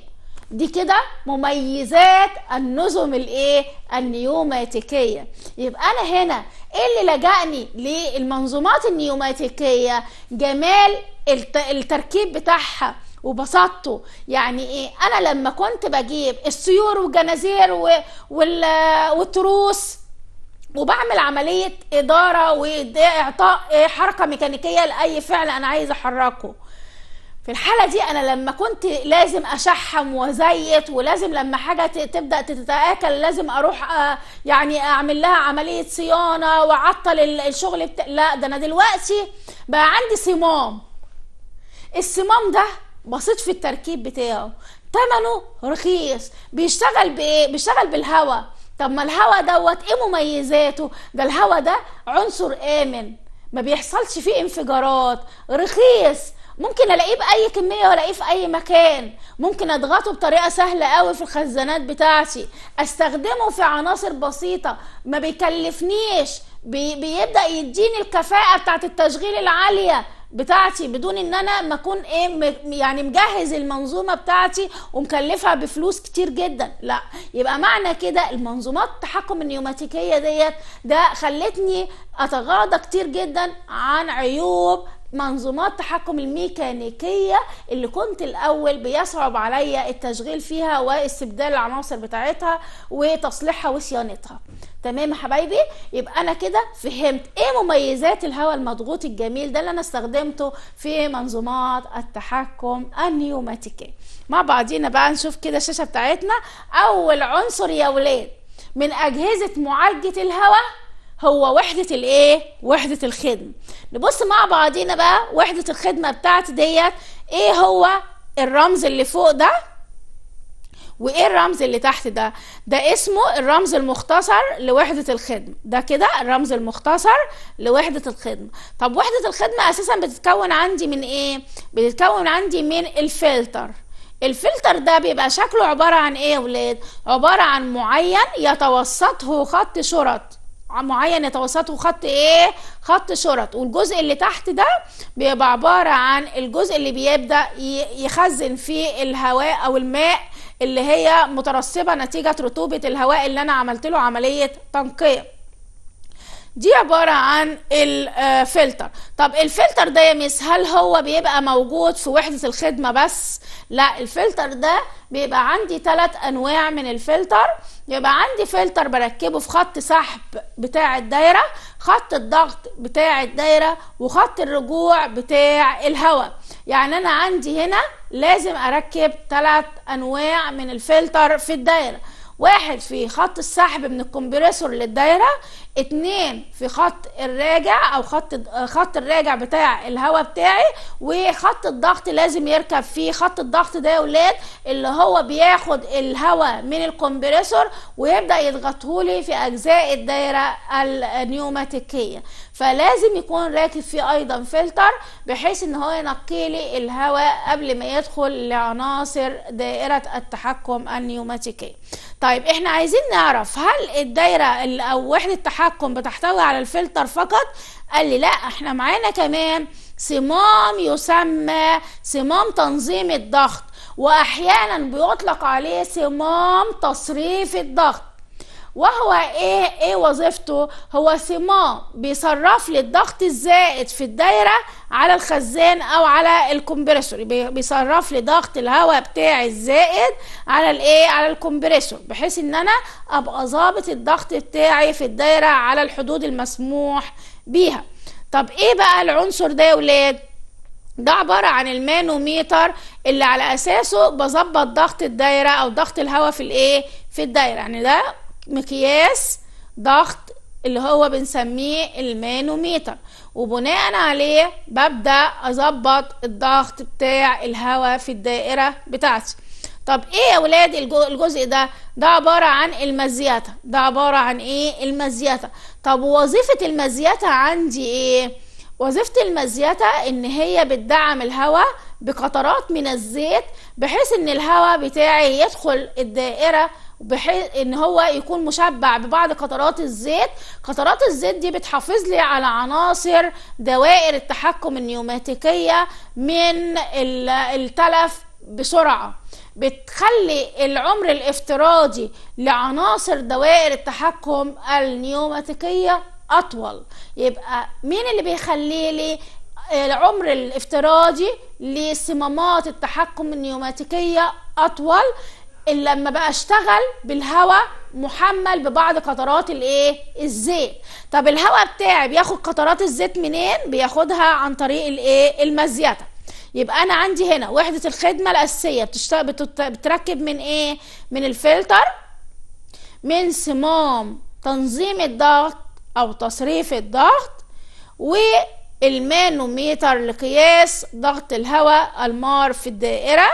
دي كده مميزات النظم الايه النيوماتيكيه يبقى انا هنا ايه اللي لجأني للمنظومات النيوماتيكيه جمال التركيب بتاعها وبساطته يعني ايه انا لما كنت بجيب السيور والجنازير والتروس وبعمل عملية إدارة وإعطاء حركة ميكانيكية لأي فعل أنا عايز أحركه في الحاله دي انا لما كنت لازم اشحم وازيت ولازم لما حاجه تبدا تتاكل لازم اروح آه، يعني اعمل لها عمليه صيانه واعطل الشغل بتا... لا ده انا دلوقتي بقى عندي صمام الصمام ده بسيط في التركيب بتاعه ثمنه رخيص بيشتغل بايه بيشتغل بالهواء طب ما الهواء دوت ايه مميزاته ده الهواء ده عنصر امن ما بيحصلش فيه انفجارات رخيص ممكن الاقيه باي كميه والاقيه في اي مكان ممكن اضغطه بطريقه سهله قوي في الخزانات بتاعتي استخدمه في عناصر بسيطه ما بيكلفنيش بي بيبدا يديني الكفاءه بتاعت التشغيل العاليه بتاعتي بدون ان انا ما اكون ايه يعني مجهز المنظومه بتاعتي ومكلفها بفلوس كتير جدا لا يبقى معنى كده المنظومات التحكم النيوماتيكيه ديت ده خلتني اتغاضى كتير جدا عن عيوب منظومات تحكم الميكانيكية اللي كنت الأول بيصعب عليا التشغيل فيها واستبدال العناصر بتاعتها وتصليحها وصيانتها تمام يا حبايبي يبقى انا كده فهمت ايه مميزات الهواء المضغوط الجميل ده اللي انا استخدمته في منظومات التحكم النيوماتيكي مع بعضينا بقى نشوف كده الشاشه بتاعتنا اول عنصر يا ولاد من اجهزه معالجه الهواء هو وحدة الايه؟ وحدة الخدمة. نبص مع بعضينا بقى وحدة الخدمة بتاعتي ديت ايه هو الرمز اللي فوق ده؟ وايه الرمز اللي تحت ده؟ ده اسمه الرمز المختصر لوحدة الخدمة، ده كده الرمز المختصر لوحدة الخدمة. طب وحدة الخدمة اساسا بتتكون عندي من ايه؟ بتتكون عندي من الفلتر. الفلتر ده بيبقى شكله عبارة عن ايه يا ولاد؟ عبارة عن معين يتوسطه خط شرط معين يتوسطه خط ايه خط شرط والجزء اللي تحت ده بيبقى عباره عن الجزء اللي بيبدا يخزن فيه الهواء او الماء اللي هي مترسبه نتيجه رطوبه الهواء اللي انا عملت له عمليه تنقيه دي عبارة عن الفلتر طب الفلتر ده يا ميس هل هو بيبقى موجود في وحدة الخدمة بس؟ لا الفلتر ده بيبقى عندي ثلاث انواع من الفلتر يبقى عندي فلتر بركبه في خط سحب بتاع الدايره خط الضغط بتاع الدايره وخط الرجوع بتاع الهواء يعني انا عندي هنا لازم اركب ثلاث انواع من الفلتر في الدايره واحد في خط السحب من الكمبريسور للدايره اتنين في خط الراجع او خط خط الراجع بتاع الهواء بتاعي وخط الضغط لازم يركب فيه خط الضغط ده يا ولاد اللي هو بياخد الهواء من الكمبريسور ويبدا يضغطهولي في اجزاء الدايره النيوماتيكيه فلازم يكون راكب فيه ايضا فلتر بحيث ان هو ينقي لي الهواء قبل ما يدخل لعناصر دائره التحكم النيوماتيكيه طيب احنا عايزين نعرف هل الدايره او وحده التحكم بتحتوي على الفلتر فقط قال لي لا احنا معانا كمان صمام يسمى صمام تنظيم الضغط واحيانا بيطلق عليه صمام تصريف الضغط وهو ايه ايه وظيفته هو صمام بيصرف لي الضغط الزائد في الدايره على الخزان او على الكمبريسور بيصرف لي ضغط الهواء بتاعي الزائد على الايه على الكمبريسور بحيث ان انا ابقى ظابط الضغط بتاعي في الدايره على الحدود المسموح بيها طب ايه بقى العنصر ده يا ولاد ده عبارة عن المانوميتر اللي على أساسه بظبط ضغط الدايرة أو ضغط الهواء في الإيه؟ في الدايرة يعني ده مقياس ضغط اللي هو بنسميه المانوميتر وبناء عليه ببدأ أظبط الضغط بتاع الهواء في الدائرة بتاعتي طب ايه يا ولاد الجزء ده ده عبارة عن المزيتة ده عبارة عن ايه المزيتة طب وظيفة المزيتة عندي ايه وظيفة المزيتة ان هي بتدعم الهواء بقطرات من الزيت بحيث ان الهواء بتاعي يدخل الدائرة بحيث ان هو يكون مشبع ببعض قطرات الزيت قطرات الزيت دي بتحافظ لي على عناصر دوائر التحكم النيوماتيكيه من التلف بسرعه بتخلي العمر الافتراضي لعناصر دوائر التحكم النيوماتيكيه اطول يبقى مين اللي بيخلي لي العمر الافتراضي لصمامات التحكم النيوماتيكيه اطول الا لما بقى اشتغل بالهواء محمل ببعض قطرات الايه الزيت طب الهواء بتاعي بياخد قطرات الزيت منين بياخدها عن طريق الايه المزيته يبقى انا عندي هنا وحده الخدمه الاساسيه بتشتغل بتركب من ايه من الفلتر من صمام تنظيم الضغط او تصريف الضغط والمانوميتر لقياس ضغط الهواء المار في الدائره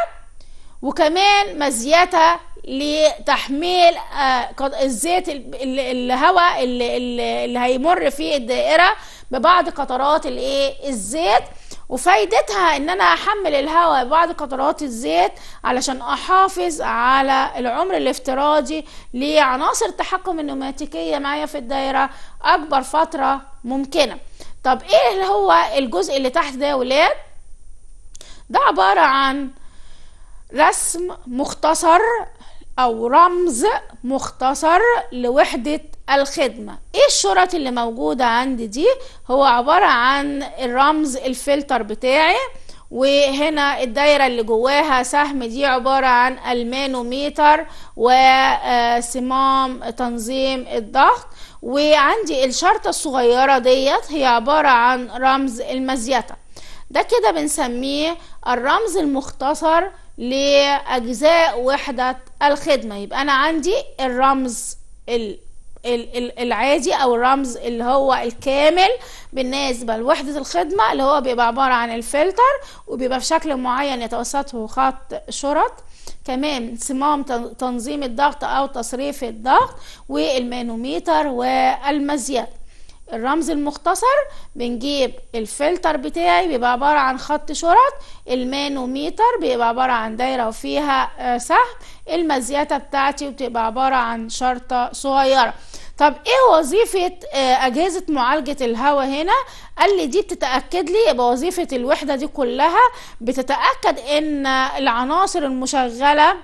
وكمان مزيتها لتحميل آه، الزيت الهواء اللي, هيمر في الدائره ببعض قطرات الايه الزيت وفايدتها ان انا احمل الهواء ببعض قطرات الزيت علشان احافظ على العمر الافتراضي لعناصر التحكم النوماتيكيه معايا في الدايره اكبر فتره ممكنه طب ايه اللي هو الجزء اللي تحت ده يا ولاد ده عباره عن رسم مختصر أو رمز مختصر لوحدة الخدمة ايه الشرط اللي موجودة عندي دي هو عبارة عن الرمز الفلتر بتاعي وهنا الدايرة اللي جواها سهم دي عبارة عن المانوميتر وسمام آه، تنظيم الضغط وعندي الشرطة الصغيرة ديت هي عبارة عن رمز المزيتة ده كده بنسميه الرمز المختصر لاجزاء وحده الخدمه يبقى انا عندي الرمز ال العادي او الرمز اللي هو الكامل بالنسبه لوحده الخدمه اللي هو بيبقى عباره عن الفلتر وبيبقى في شكل معين يتوسطه خط شرط كمان صمام تنظيم الضغط او تصريف الضغط والمانوميتر والمزيات الرمز المختصر بنجيب الفلتر بتاعي بيبقى عبارة عن خط شرط المانوميتر بيبقى عبارة عن دايرة وفيها آه، سهم المزيتة بتاعتي بتبقى عبارة عن شرطة صغيرة طب ايه وظيفة آه، اجهزة معالجة الهواء هنا قال لي دي بتتأكد لي يبقى وظيفة الوحدة دي كلها بتتأكد ان العناصر المشغلة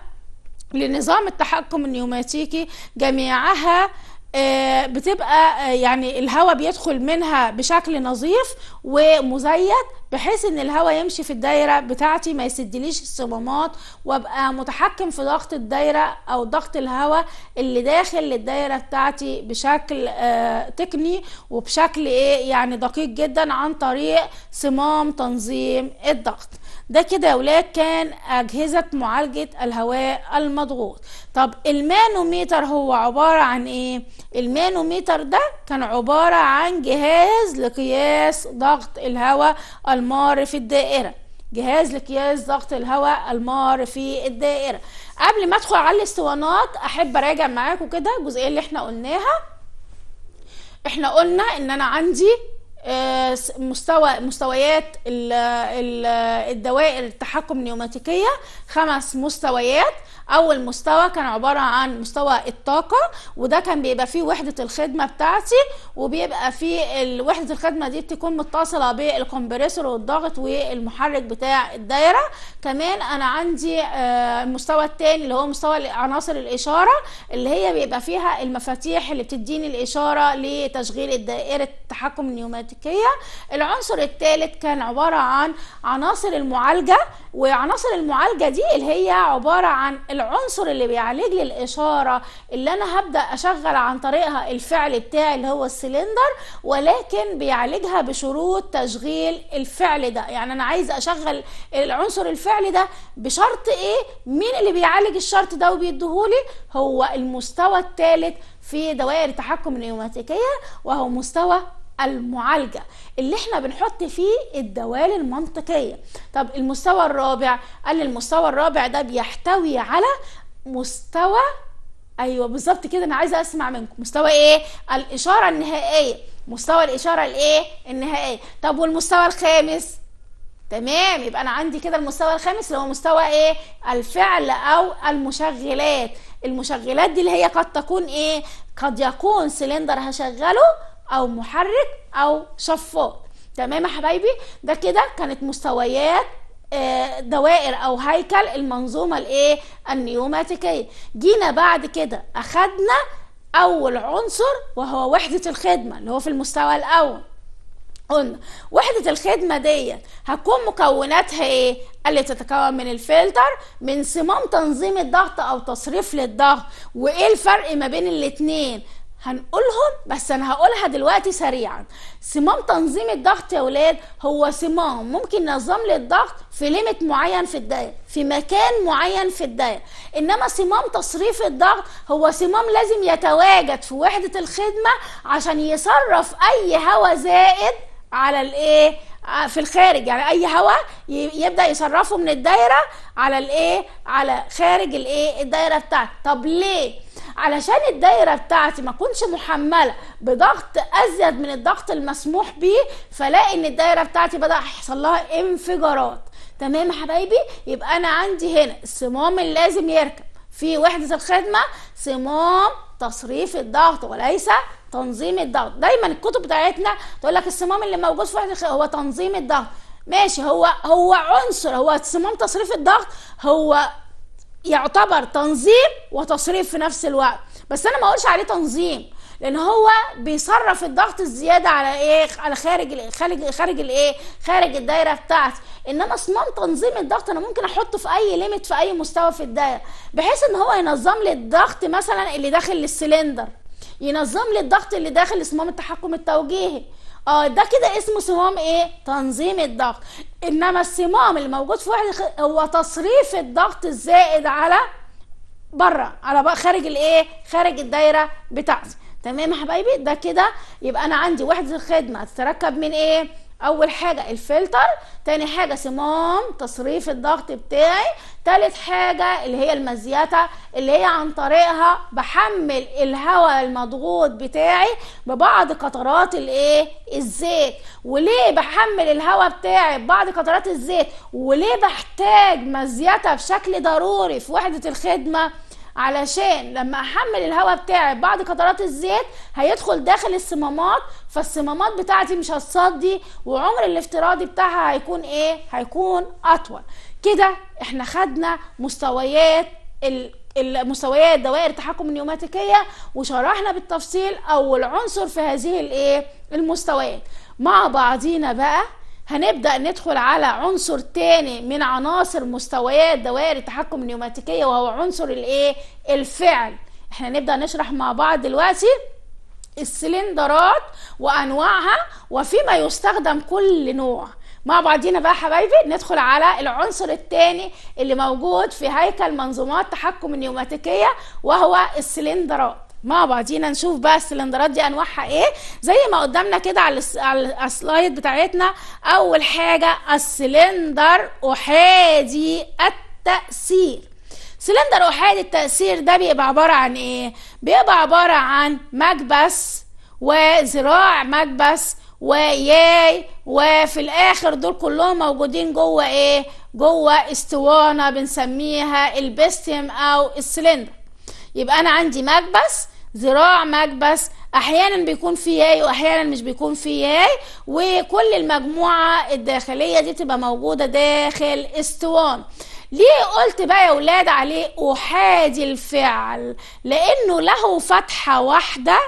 لنظام التحكم النيوماتيكي جميعها آه، بتبقى آه، يعني الهواء بيدخل منها بشكل نظيف ومزيت بحيث ان الهواء يمشي في الدايره بتاعتي ما يسدليش الصمامات وابقى متحكم في ضغط الدايره او ضغط الهواء اللي داخل للدايره بتاعتي بشكل آه، تقني وبشكل ايه يعني دقيق جدا عن طريق صمام تنظيم الضغط ده كده يا ولاد كان أجهزة معالجة الهواء المضغوط طب المانوميتر هو عبارة عن إيه؟ المانوميتر ده كان عبارة عن جهاز لقياس ضغط الهواء المار في الدائرة جهاز لقياس ضغط الهواء المار في الدائرة قبل ما أدخل على الاسطوانات أحب أراجع معاكم كده الجزئية اللي إحنا قلناها إحنا قلنا إن أنا عندي آه، مستوى مستويات الدوائر التحكم النيوماتيكيه خمس مستويات اول مستوى كان عباره عن مستوى الطاقه وده كان بيبقى فيه وحده الخدمه بتاعتي وبيبقى فيه وحده الخدمه دي بتكون متصله بالكمبريسور والضغط والمحرك بتاع الدايره كمان انا عندي آه، المستوى الثاني اللي هو مستوى عناصر الاشاره اللي هي بيبقى فيها المفاتيح اللي بتديني الاشاره لتشغيل الدائره التحكم النيوماتيكيه العنصر الثالث كان عباره عن عناصر المعالجه وعناصر المعالجه دي اللي هي عباره عن العنصر اللي بيعالج لي الاشاره اللي انا هبدا اشغل عن طريقها الفعل بتاعي اللي هو السلندر ولكن بيعالجها بشروط تشغيل الفعل ده يعني انا عايز اشغل العنصر الفعل ده بشرط ايه مين اللي بيعالج الشرط ده وبيديهولي هو المستوى الثالث في دوائر التحكم النيوماتيكيه وهو مستوى المعالجة اللي احنا بنحط فيه الدوال المنطقية طب المستوى الرابع قال لي المستوى الرابع ده بيحتوي على مستوى ايوه بالظبط كده انا عايزه اسمع منكم مستوى ايه الاشاره النهائيه مستوى الاشاره الايه النهائيه طب والمستوى الخامس تمام يبقى انا عندي كده المستوى الخامس اللي هو مستوى ايه الفعل او المشغلات المشغلات دي اللي هي قد تكون ايه قد يكون سلندر هشغله او محرك او شفاط تمام يا حبايبي ده كده كانت مستويات آه، دوائر او هيكل المنظومه الايه النيوماتيكيه جينا بعد كده اخدنا اول عنصر وهو وحده الخدمه اللي هو في المستوى الاول قلنا وحدة الخدمة ديت هتكون مكوناتها ايه؟ اللي تتكون من الفلتر من صمام تنظيم الضغط او تصريف للضغط وايه الفرق ما بين الاتنين؟ هنقولهم بس انا هقولها دلوقتي سريعا صمام تنظيم الضغط يا ولاد هو صمام ممكن نظام للضغط في ليميت معين في الدايره في مكان معين في الدايره انما صمام تصريف الضغط هو صمام لازم يتواجد في وحده الخدمه عشان يصرف اي هواء زائد على الايه في الخارج يعني اي هواء يبدا يصرفه من الدايره على الايه على خارج الايه الدايره بتاعتك طب ليه علشان الدايره بتاعتي ما اكونش محمله بضغط ازيد من الضغط المسموح به فلاقي ان الدايره بتاعتي بدا يحصل لها انفجارات تمام يا حبايبي يبقى انا عندي هنا الصمام اللي لازم يركب في وحده الخدمه صمام تصريف الضغط وليس تنظيم الضغط دايما الكتب بتاعتنا تقول لك الصمام اللي موجود في وحده هو تنظيم الضغط ماشي هو هو عنصر هو صمام تصريف الضغط هو يعتبر تنظيم وتصريف في نفس الوقت بس انا ما اقولش عليه تنظيم لان هو بيصرف الضغط الزياده على ايه على خارج خارج خارج الايه خارج الدايره بتاعتي انما اصمام تنظيم الضغط انا ممكن احطه في اي ليميت في اي مستوى في الدايره بحيث ان هو ينظم لي الضغط مثلا اللي داخل للسلندر ينظم لي الضغط اللي داخل صمام التحكم التوجيهي اه ده كده اسمه صمام ايه تنظيم الضغط انما الصمام اللي موجود في واحد هو تصريف الضغط الزائد على بره على بقى خارج الايه خارج الدايره بتاعتي تمام يا حبايبي ده كده يبقى انا عندي وحده الخدمه تتركب من ايه اول حاجه الفلتر تاني حاجه صمام تصريف الضغط بتاعي تالت حاجه اللي هي المزيته اللي هي عن طريقها بحمل الهواء المضغوط بتاعي ببعض قطرات الايه الزيت وليه بحمل الهواء بتاعي ببعض قطرات الزيت وليه بحتاج مزيته بشكل ضروري في وحده الخدمه علشان لما احمل الهواء بتاعي بعض قطرات الزيت هيدخل داخل الصمامات فالصمامات بتاعتي مش هتصدي وعمر الافتراضي بتاعها هيكون ايه هيكون اطول كده احنا خدنا مستويات المستويات دوائر التحكم النيوماتيكيه وشرحنا بالتفصيل اول عنصر في هذه الايه المستويات مع بعضينا بقى هنبدأ ندخل على عنصر تاني من عناصر مستويات دوائر التحكم النيوماتيكية وهو عنصر الايه الفعل احنا نبدأ نشرح مع بعض دلوقتي السلندرات وانواعها وفيما يستخدم كل نوع مع بعضينا بقى حبايبي ندخل على العنصر الثاني اللي موجود في هيكل منظومات تحكم النيوماتيكيه وهو السلندرات مع بعضينا نشوف بقى السلندرات دي انواعها ايه زي ما قدامنا كده على السلايد بتاعتنا اول حاجه السلندر احادي التاثير سلندر احادي التاثير ده بيبقى عباره عن ايه بيبقى عباره عن مكبس وذراع مكبس وياي وفي الاخر دول كلهم موجودين جوه ايه جوه اسطوانه بنسميها البستيم او السلندر يبقى انا عندي مكبس ذراع مكبس احيانا بيكون فيه ياي واحيانا مش بيكون فيه ياي وكل المجموعه الداخليه دي تبقى موجوده داخل اسطوانه ليه قلت بقى يا ولاد عليه احادي الفعل لانه له فتحه واحده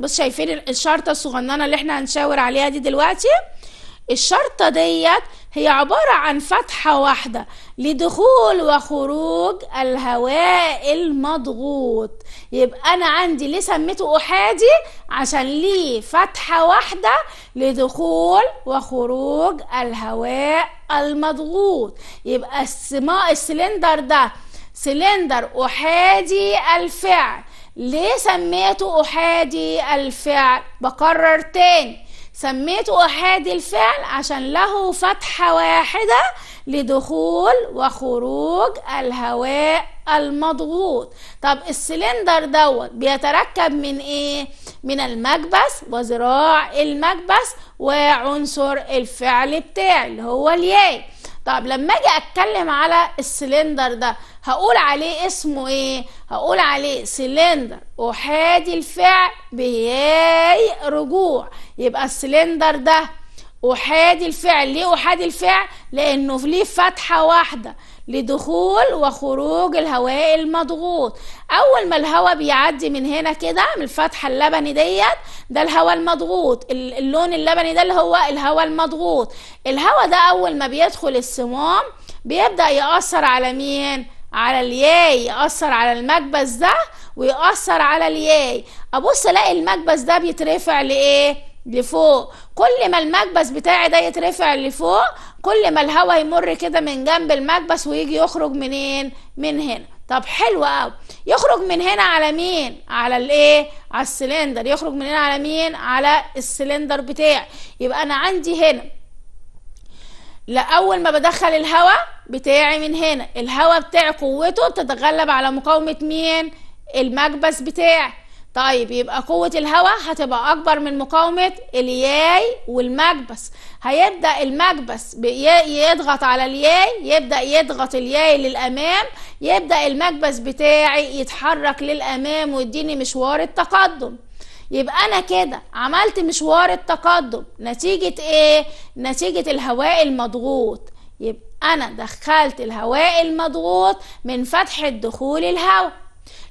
بص شايفين الشرطه الصغننه اللي احنا هنشاور عليها دي دلوقتي الشرطه ديت هي عباره عن فتحه واحده لدخول وخروج الهواء المضغوط يبقى انا عندي ليه سميته احادي عشان ليه فتحه واحده لدخول وخروج الهواء المضغوط يبقى السماء السلندر ده سلندر احادي الفعل ليه سميته احادي الفعل بكرر تاني سميته احادي الفعل عشان له فتحه واحده لدخول وخروج الهواء المضغوط طب السلندر دوت بيتركب من ايه من المكبس وذراع المكبس وعنصر الفعل بتاعي اللي هو الياء طب لما اجي اتكلم على السلندر ده هقول عليه اسمه ايه هقول عليه سلندر احادي الفعل بياي رجوع يبقى السلندر ده أحادي الفعل ليه أحادي الفعل لأنه ليه فتحة واحدة لدخول وخروج الهواء المضغوط أول ما الهواء بيعدي من هنا كده من الفتحة اللبني ديت ده الهواء المضغوط اللون اللبني ده اللي هو الهواء المضغوط الهواء ده أول ما بيدخل السموم بيبدأ يأثر على مين؟ على الياي يأثر على المكبس ده ويأثر على الياي أبص ألاقي المكبس ده بيترفع لإيه؟ لفوق كل ما المكبس بتاعي ده يترفع لفوق كل ما الهواء يمر كده من جنب المكبس ويجي يخرج منين من هنا طب حلو قوي يخرج من هنا على مين على الايه على السلندر يخرج من هنا على مين على السلندر بتاعي يبقى انا عندي هنا لا اول ما بدخل الهواء بتاعي من هنا الهواء بتاعي قوته بتتغلب على مقاومه مين المكبس بتاعي طيب يبقى قوة الهواء هتبقى أكبر من مقاومة الياي والمكبس هيبدأ المكبس يضغط على الياي يبدأ يضغط الياي للأمام يبدأ المكبس بتاعي يتحرك للأمام ويديني مشوار التقدم يبقى أنا كده عملت مشوار التقدم نتيجة إيه؟ نتيجة الهواء المضغوط يبقى أنا دخلت الهواء المضغوط من فتحة دخول الهواء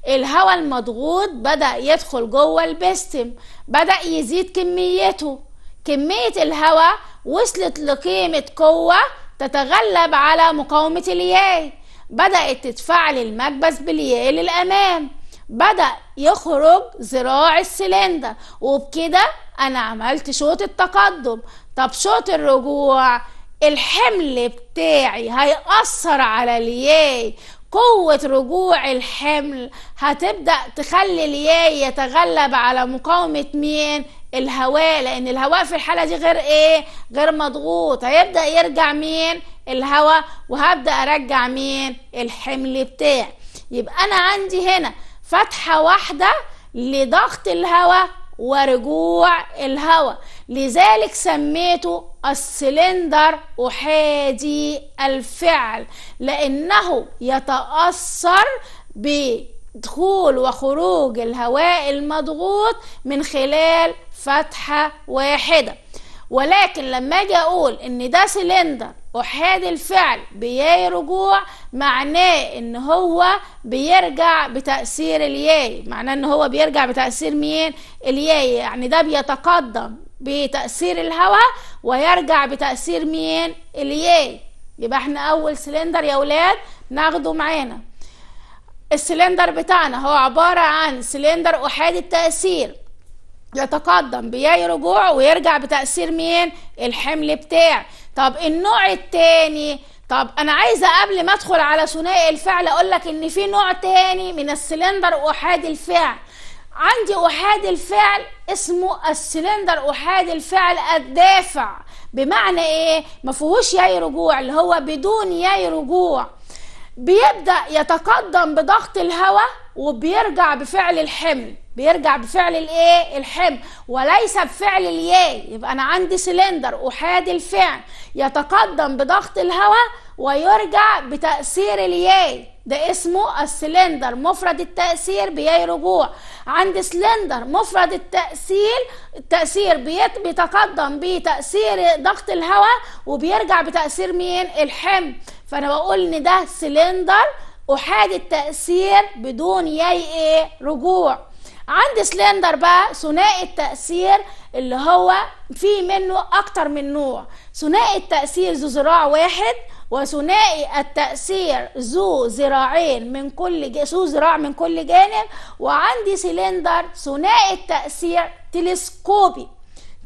الهواء المضغوط بدأ يدخل جوه البستم بدأ يزيد كميته كمية الهواء وصلت لقيمة قوة تتغلب على مقاومة الياء بدأت تتفعل المكبس بالياء للأمام بدأ يخرج ذراع السلندر وبكده أنا عملت شوط التقدم طب شوط الرجوع الحمل بتاعي هيأثر على الياي قوة رجوع الحمل هتبدأ تخلي الياي يتغلب على مقاومة مين الهواء لان الهواء في الحالة دي غير ايه غير مضغوط هيبدأ يرجع مين الهواء وهبدأ ارجع مين الحمل بتاعي يبقى انا عندي هنا فتحة واحدة لضغط الهواء ورجوع الهواء لذلك سميته السلندر أحادي الفعل لأنه يتأثر بدخول وخروج الهواء المضغوط من خلال فتحة واحدة ولكن لما اجي اقول ان ده سلندر احادي الفعل بياي رجوع معناه ان هو بيرجع بتاثير الياي معناه ان هو بيرجع بتاثير مين الياي يعني ده بيتقدم بتاثير الهواء ويرجع بتأثير مين الياي يبقى احنا اول سلندر يا ولاد ناخده معانا السلندر بتاعنا هو عبارة عن سلندر أحادي التأثير يتقدم بياي رجوع ويرجع بتأثير مين الحمل بتاع طب النوع التاني طب انا عايزه قبل ما ادخل على ثنائي الفعل اقول لك ان في نوع تاني من السلندر احادي الفعل عندي احادي الفعل اسمه السلندر احادي الفعل الدافع بمعنى ايه ما فيهوش ياي رجوع اللي هو بدون ياي رجوع بيبدا يتقدم بضغط الهواء وبيرجع بفعل الحمل بيرجع بفعل الايه الحمل وليس بفعل الياي يبقى انا عندي سلندر احادي الفعل يتقدم بضغط الهواء ويرجع بتاثير الياي ده اسمه السلندر مفرد التأثير بياي رجوع عند سلندر مفرد التأثير التأثير بيتقدم بتأثير ضغط الهواء وبيرجع بتأثير مين الحم فأنا بقول إن ده سلندر أحاد التأثير بدون ياي إيه رجوع عند سلندر بقى ثنائي التأثير اللي هو فيه منه أكتر من نوع ثنائي التأثير ذو ذراع واحد وثنائي التأثير ذو ذراعين من كل ذو ذراع من كل جانب وعندي سلندر ثنائي التأثير تلسكوبي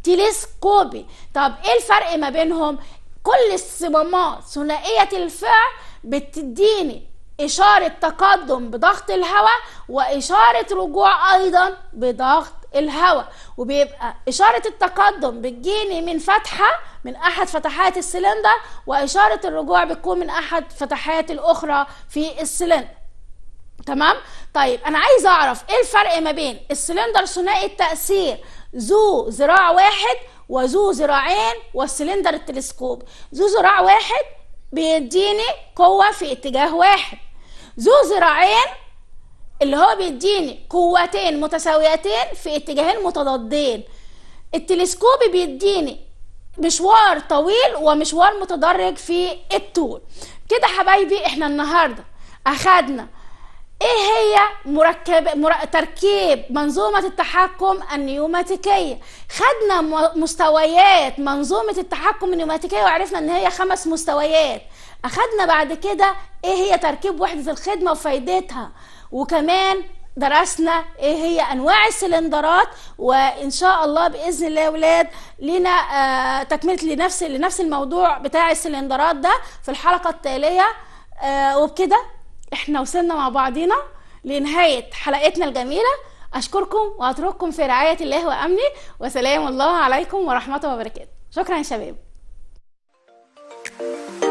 تلسكوبي طب ايه الفرق ما بينهم كل الصمامات ثنائية الفعل بتديني إشارة تقدم بضغط الهواء وإشارة رجوع أيضا بضغط الهواء وبيبقى إشارة التقدم بتجيني من فتحة من أحد فتحات السلندر وإشارة الرجوع بتكون من أحد فتحات الأخرى في السلندر تمام طيب انا عايز اعرف ايه الفرق ما بين السلندر ثنائي التاثير ذو ذراع واحد وذو ذراعين والسلندر التلسكوب ذو ذراع واحد بيديني قوه في اتجاه واحد ذو ذراعين اللي هو بيديني قوتين متساويتين في اتجاهين متضادين التلسكوب بيديني مشوار طويل ومشوار متدرج في الطول كده حبايبي احنا النهارده اخدنا ايه هي مركب مر... تركيب منظومه التحكم النيوماتيكيه خدنا مستويات منظومه التحكم النيوماتيكيه وعرفنا ان هي خمس مستويات اخدنا بعد كده ايه هي تركيب وحده الخدمه وفايدتها وكمان درسنا ايه هي انواع السلندرات وان شاء الله باذن الله يا ولاد لينا آه، تكمله لنفس لنفس الموضوع بتاع السلندرات ده في الحلقه التاليه آه، وبكده احنا وصلنا مع بعضينا لنهايه حلقتنا الجميله اشكركم واترككم في رعايه الله وامني وسلام الله عليكم ورحمه وبركاته شكرا يا شباب thank you